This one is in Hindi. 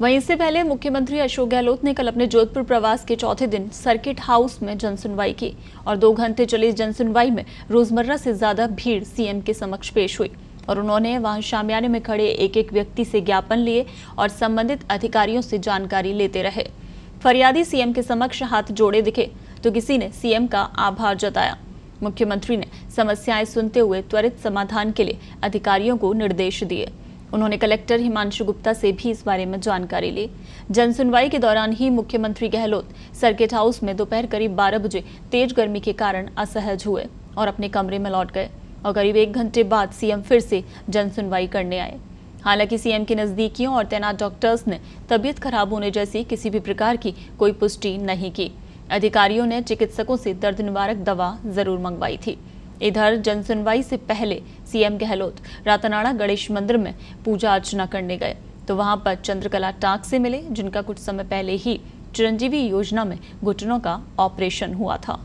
वहीं इससे पहले मुख्यमंत्री अशोक गहलोत ने कल अपने जोधपुर प्रवास के चौथे दिन सर्किट हाउस में जनसुनवाई की और दो घंटे चली जनसुनवाई में रोजमर्रा से ज्यादा भीड़ सीएम के समक्ष पेश हुई और उन्होंने वहां शामियाने में खड़े एक एक व्यक्ति से ज्ञापन लिए और संबंधित अधिकारियों से जानकारी लेते रहे फरियादी सीएम के समक्ष हाथ जोड़े दिखे तो किसी ने सीएम का आभार जताया मुख्यमंत्री ने समस्याएं सुनते हुए त्वरित समाधान के लिए अधिकारियों को निर्देश दिए उन्होंने कलेक्टर हिमांशु गुप्ता से भी इस बारे में जानकारी ली जनसुनवाई के दौरान ही मुख्यमंत्री गहलोत सर्किट हाउस में दोपहर करीब बारह बजे तेज गर्मी के कारण असहज हुए और अपने कमरे में लौट गए और करीब एक घंटे बाद सीएम फिर से जनसुनवाई करने आए हालांकि सीएम के नजदीकियों और तैनात डॉक्टर्स ने तबीयत खराब होने जैसी किसी भी प्रकार की कोई पुष्टि नहीं की अधिकारियों ने चिकित्सकों से दर्द निवारक दवा जरूर मंगवाई थी इधर जनसुनवाई से पहले सीएम गहलोत रातनाड़ा गणेश मंदिर में पूजा अर्चना करने गए तो वहां पर चंद्रकला टाक से मिले जिनका कुछ समय पहले ही चिरंजीवी योजना में घुटनों का ऑपरेशन हुआ था